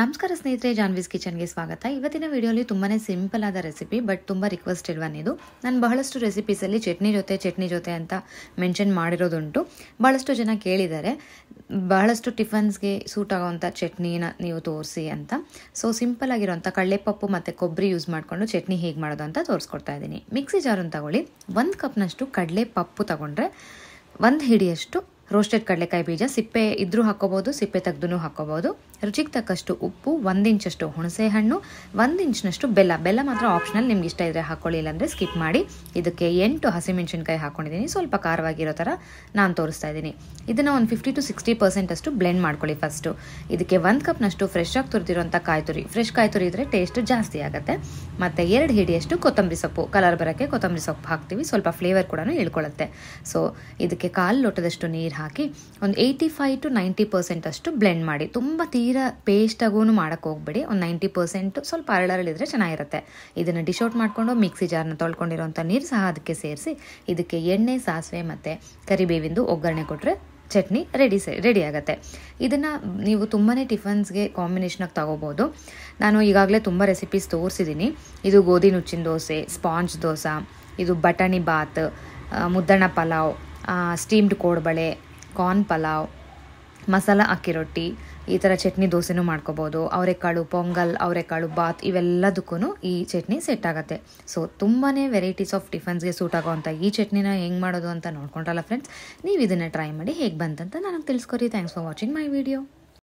ನಮಸ್ಕಾರ ಸ್ನೇಹಿತರೆ ಜಾನ್ವೀಸ್ ಕಿಚನ್ಗೆ ಸ್ವಾಗತ ಇವತ್ತಿನ ವಿಡಿಯೋಲಿ ತುಂಬಾ ಸಿಂಪಲ್ ಆದ ರೆಸಿಪಿ ಬಟ್ ತುಂಬ ರಿಕ್ವೆಸ್ಟ್ ಒನ್ ಇದು ನಾನು ಬಹಳಷ್ಟು ರೆಸಿಪೀಸಲ್ಲಿ ಚಟ್ನಿ ಜೊತೆ ಚಟ್ನಿ ಜೊತೆ ಅಂತ ಮೆನ್ಷನ್ ಮಾಡಿರೋದುಂಟು ಬಹಳಷ್ಟು ಜನ ಕೇಳಿದ್ದಾರೆ ಬಹಳಷ್ಟು ಟಿಫನ್ಸ್ಗೆ ಸೂಟ್ ಆಗೋವಂಥ ಚಟ್ನಿನ ನೀವು ತೋರಿಸಿ ಅಂತ ಸೊ ಸಿಂಪಲ್ ಆಗಿರೋವಂಥ ಕಳ್ಳೆಪಪ್ಪು ಮತ್ತು ಕೊಬ್ಬರಿ ಯೂಸ್ ಮಾಡಿಕೊಂಡು ಚಟ್ನಿ ಹೇಗೆ ಮಾಡೋದು ಅಂತ ತೋರಿಸ್ಕೊಡ್ತಾ ಇದ್ದೀನಿ ಮಿಕ್ಸಿ ಜಾರನ್ನು ತಗೊಳ್ಳಿ ಒಂದು ಕಪ್ನಷ್ಟು ಕಡಲೆ ಪಪ್ಪು ತಗೊಂಡ್ರೆ ಒಂದು ಹಿಡಿಯಷ್ಟು ರೋಸ್ಟೆಡ್ ಕಡಲೆಕಾಯಿ ಬೀಜ ಸಿಪ್ಪೆ ಇದ್ದರೂ ಹಾಕೋಬೋದು ಸಿಪ್ಪೆ ತೆಗೆದು ಹಾಕೋಬೋದು ರುಚಿಗೆ ತಕ್ಕಷ್ಟು ಉಪ್ಪು ಒಂದಿಂಚಷ್ಟು ಹುಣಸೆ ಹಣ್ಣು ಒಂದಿಂಚಿನಷ್ಟು ಇಂಚಿನಷ್ಟು ಬೆಲ್ಲ ಬೆಲ್ಲ ಮಾತ್ರ ಆಪ್ಷನಲ್ ನಿಮ್ಗೆ ಇಷ್ಟ ಇದ್ದರೆ ಹಾಕೊಳ್ಳಿ ಇಲ್ಲಾಂದರೆ ಸ್ಕಿಪ್ ಮಾಡಿ ಇದಕ್ಕೆ ಎಂಟು ಹಸಿಮೆಣಸಿನ್ಕಾಯಿ ಹಾಕೊಂಡಿದ್ದೀನಿ ಸ್ವಲ್ಪ ಖಾರವಾಗಿರೋ ಥರ ನಾನು ತೋರಿಸ್ತಾ ಇದ್ದೀನಿ ಇದನ್ನು ಒಂದು ಫಿಫ್ಟಿ ಟು ಸಿಕ್ಸ್ಟಿ ಪರ್ಸೆಂಟ್ ಅಷ್ಟು ಬ್ಲೆಂಡ್ ಮಾಡ್ಕೊಳ್ಳಿ ಫಸ್ಟು ಇದಕ್ಕೆ ಒಂದು ಕಪ್ನಷ್ಟು ಫ್ರೆಶ್ ಆಗಿ ತುರಿದಿರುವಂಥ ಕಾಯಿ ತುರಿ ಫ್ರೆಶ್ ಕಾಯಿ ತುರಿ ಇದ್ದರೆ ಟೇಸ್ಟ್ ಜಾಸ್ತಿ ಆಗುತ್ತೆ ಮತ್ತು ಎರಡು ಹಿಡಿಯಷ್ಟು ಕೊತ್ತಂಬರಿ ಸೊಪ್ಪು ಕಲರ್ ಬರೋಕ್ಕೆ ಕೊತ್ತಂಬರಿ ಸೊಪ್ಪು ಹಾಕ್ತೀವಿ ಸ್ವಲ್ಪ ಫ್ಲೇವರ್ ಕೂಡ ಹೇಳ್ಕೊಳ್ಳುತ್ತೆ ಸೊ ಇದಕ್ಕೆ ಕಾಲು ಲೋಟದಷ್ಟು ನೀರು ಹಾಕಿ ಒಂದು eighty five to ninety percent ಅಷ್ಟು ಬ್ಲೆಂಡ್ ಮಾಡಿ ತುಂಬ ತೀರಾ ಪೇಸ್ಟಾಗೂ ಮಾಡೋಕ್ಕೆ ಹೋಗ್ಬೇಡಿ ಒಂದು ನೈಂಟಿ ಪರ್ಸೆಂಟ್ ಸ್ವಲ್ಪ ಅರಳರಳಿದ್ರೆ ಚೆನ್ನಾಗಿರುತ್ತೆ ಇದನ್ನು ಡಿಶ್ ಔಟ್ ಮಾಡಿಕೊಂಡು ಮಿಕ್ಸಿ ಜಾರ್ನ ತೊಳ್ಕೊಂಡಿರೋಂಥ ನೀರು ಸಹ ಅದಕ್ಕೆ ಸೇರಿಸಿ ಇದಕ್ಕೆ ಎಣ್ಣೆ ಸಾಸಿವೆ ಮತ್ತು ಕರಿಬೇವಿಂದು ಒಗ್ಗರಣೆ ಕೊಟ್ಟರೆ ಚಟ್ನಿ ರೆಡಿ ಸೇ ರೆಡಿ ಆಗುತ್ತೆ ಇದನ್ನು ನೀವು ತುಂಬಾ ಟಿಫನ್ಸ್ಗೆ ಕಾಂಬಿನೇಷನಾಗಿ ತಗೋಬೋದು ನಾನು ಈಗಾಗಲೇ ತುಂಬ ರೆಸಿಪೀಸ್ ತೋರಿಸಿದ್ದೀನಿ ಇದು ಗೋಧಿ ನುಚ್ಚಿನ ದೋಸೆ ಸ್ಪಾಂಜ್ ದೋಸೆ ಇದು ಬಟಾಣಿ ಬಾತ್ ಮುದ್ದಣ ಪಲಾವ್ ಸ್ಟೀಮ್ಡ್ ಕೋಡ್ಬಳೆ ಕಾರ್ನ್ ಪಲಾವ್ ಮಸಾಲ ಅಕ್ಕಿ ರೊಟ್ಟಿ ಈ ಥರ ಚಟ್ನಿ ದೋಸೆನೂ ಮಾಡ್ಕೋಬೋದು ಅವರೆಕಾಳು ಪೊಂಗಲ್ ಅವರೆಕಾಳು ಬಾತ್ ಇವೆಲ್ಲದಕ್ಕೂ ಈ ಚಟ್ನಿ ಸೆಟ್ ಆಗುತ್ತೆ ಸೊ ತುಂಬಾ ವೆರೈಟೀಸ್ ಆಫ್ ಟಿಫನ್ಸ್ಗೆ ಸೂಟ್ ಆಗೋವಂಥ ಈ ಚಟ್ನಿನ ಹೆಂಗೆ ಮಾಡೋದು ಅಂತ ನೋಡ್ಕೊಂಡ್ರಲ್ಲ ಫ್ರೆಂಡ್ಸ್ ನೀವು ಇದನ್ನು ಟ್ರೈ ಮಾಡಿ ಹೇಗೆ ಬಂತಂತ ನನಗೆ ತಿಳಿಸ್ಕೊರಿ thanks for watching my video